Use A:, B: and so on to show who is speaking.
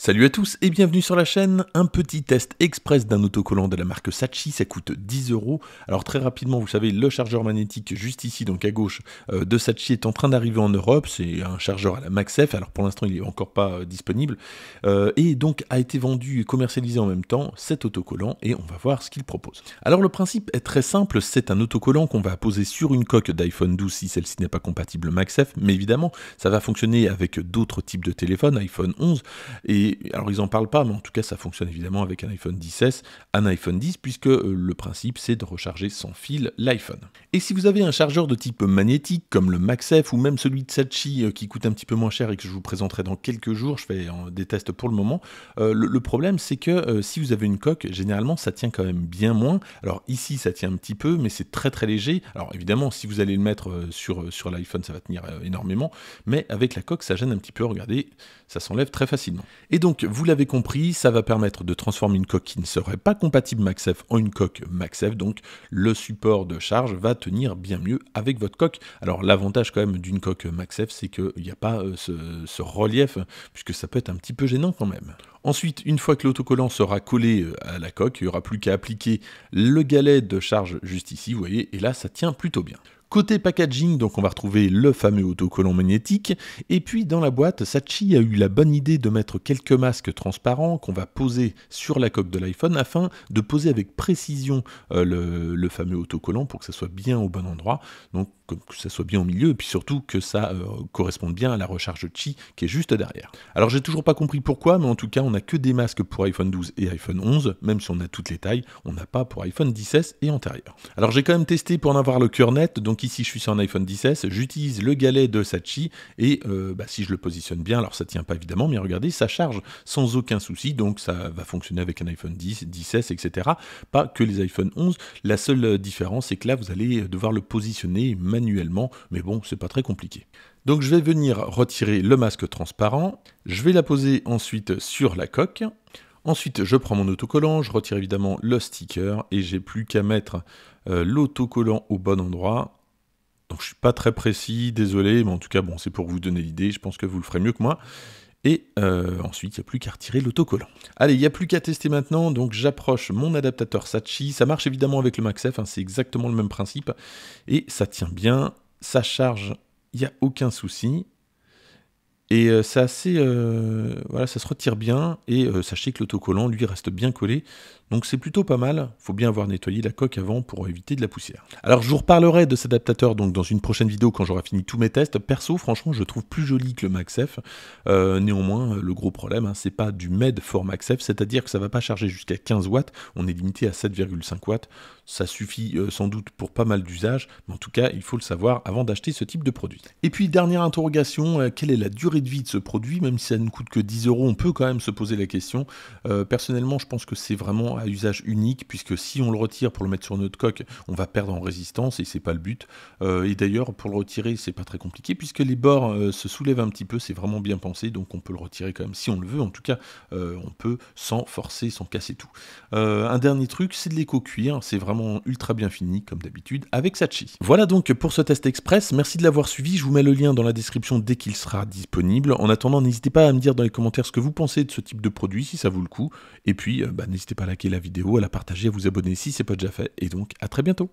A: Salut à tous et bienvenue sur la chaîne. Un petit test express d'un autocollant de la marque Sachi, ça coûte 10 euros. Alors très rapidement, vous savez, le chargeur magnétique juste ici, donc à gauche euh, de Sachi est en train d'arriver en Europe. C'est un chargeur à la MaxF, alors pour l'instant il n'est encore pas euh, disponible. Euh, et donc a été vendu et commercialisé en même temps cet autocollant et on va voir ce qu'il propose. Alors le principe est très simple, c'est un autocollant qu'on va poser sur une coque d'iPhone 12 si celle-ci n'est pas compatible MaxF, mais évidemment ça va fonctionner avec d'autres types de téléphones, iPhone 11 et alors ils n'en parlent pas, mais en tout cas ça fonctionne évidemment avec un iPhone 10 un iPhone 10, puisque euh, le principe c'est de recharger sans fil l'iPhone. Et si vous avez un chargeur de type magnétique comme le MaxF ou même celui de Satchi euh, qui coûte un petit peu moins cher et que je vous présenterai dans quelques jours, je fais euh, des tests pour le moment, le, problème c'est que si vous avez une coque, généralement ça tient quand même bien moins. Alors ici ça tient un petit peu, mais c'est très très léger. Alors évidemment si vous allez le mettre sur, sur l'iPhone ça va tenir énormément, mais avec la coque ça gêne un petit peu, regardez, ça s'enlève très facilement. Et donc, vous l'avez compris, ça va permettre de transformer une coque qui ne serait pas compatible MaxF en une coque MaxF. Donc, le support de charge va tenir bien mieux avec votre coque. Alors, l'avantage quand même d'une coque MaxF, c'est qu'il n'y a pas euh, ce, relief, puisque ça peut être un petit peu gênant quand même. Ensuite, une fois que l'autocollant sera collé euh, à la coque, il n'y aura plus qu'à appliquer le galet de charge juste ici, vous voyez, et là, ça tient plutôt bien. Côté packaging, donc on va retrouver le fameux autocollant magnétique. Et puis dans la boîte, Sachi a eu la bonne idée de mettre quelques masques transparents qu'on va poser sur la coque de l'iPhone afin de poser avec précision euh, le, fameux autocollant pour que ça soit bien au bon endroit, donc que, ça soit bien au milieu et puis surtout que ça euh, corresponde bien à la recharge Qi qui est juste derrière. Alors j'ai toujours pas compris pourquoi, mais en tout cas on n'a que des masques pour iPhone 12 et iPhone 11, même si on a toutes les tailles, on n'a pas pour iPhone 16 et antérieur. Alors j'ai quand même testé pour en avoir le cœur net, donc donc ici, je suis sur un iPhone 10S, j'utilise le galet de Sachi, et euh, bah, si je le positionne bien, alors ça tient pas évidemment, mais regardez, ça charge sans aucun souci, donc ça va fonctionner avec un iPhone 10, 10S, etc. Pas que les iPhone 11. La seule euh, différence, c'est que là, vous allez devoir le positionner manuellement, mais bon, c'est pas très compliqué. Donc je vais venir retirer le masque transparent, je vais la poser ensuite sur la coque, Ensuite, je prends mon autocollant, je retire évidemment le sticker et j'ai plus qu'à mettre euh, l'autocollant au bon endroit je suis pas très précis, désolé, mais en tout cas, bon, c'est pour vous donner l'idée, je pense que vous le ferez mieux que moi. Et euh, ensuite, il n'y a plus qu'à retirer l'autocollant. Allez, il n'y a plus qu'à tester maintenant. Donc, j'approche mon adaptateur Sachi. Ça marche évidemment avec le MaxF, hein. c'est exactement le même principe. Et ça tient bien, ça charge, il n'y a aucun souci. Et euh, c'est assez. Euh, voilà, ça se retire bien. Et euh, sachez que l'autocollant, lui, reste bien collé. Donc c'est plutôt pas mal. Faut bien avoir nettoyé la coque avant pour éviter de la poussière. Alors je vous reparlerai de cet adaptateur donc, dans une prochaine vidéo quand j'aurai fini tous mes tests. Perso, franchement, je trouve plus joli que le MaxF. néanmoins, le gros problème, hein, c'est pas du MED for MaxF, c'est-à-dire que ça va pas charger jusqu'à 15 watts. On est limité à 7,5 watts. Ça suffit sans doute pour pas mal d'usages, mais en tout cas, il faut le savoir avant d'acheter ce type de produit. Et puis, dernière interrogation, quelle est la durée de vie de ce produit, même si ça ne coûte que 10 euros, on peut quand même se poser la question. Euh, personnellement, je pense que c'est vraiment à usage unique, puisque si on le retire pour le mettre sur notre coque, on va perdre en résistance et c'est pas le but. Euh, et d'ailleurs, pour le retirer, c'est pas très compliqué, puisque les bords euh, se soulèvent un petit peu, c'est vraiment bien pensé, donc on peut le retirer quand même si on le veut. En tout cas, on peut sans forcer, sans casser tout. un dernier truc, c'est de l'éco-cuir, c'est vraiment ultra bien fini, comme d'habitude, avec Sachi. Voilà donc pour ce test express, merci de l'avoir suivi, je vous mets le lien dans la description dès qu'il sera disponible en attendant, n'hésitez pas à me dire dans les commentaires ce que vous pensez de ce type de produit, si ça vaut le coup. Et puis, euh, bah, n'hésitez pas à liker la vidéo, à la partager, à vous abonner si ce n'est pas déjà fait. Et donc, à très bientôt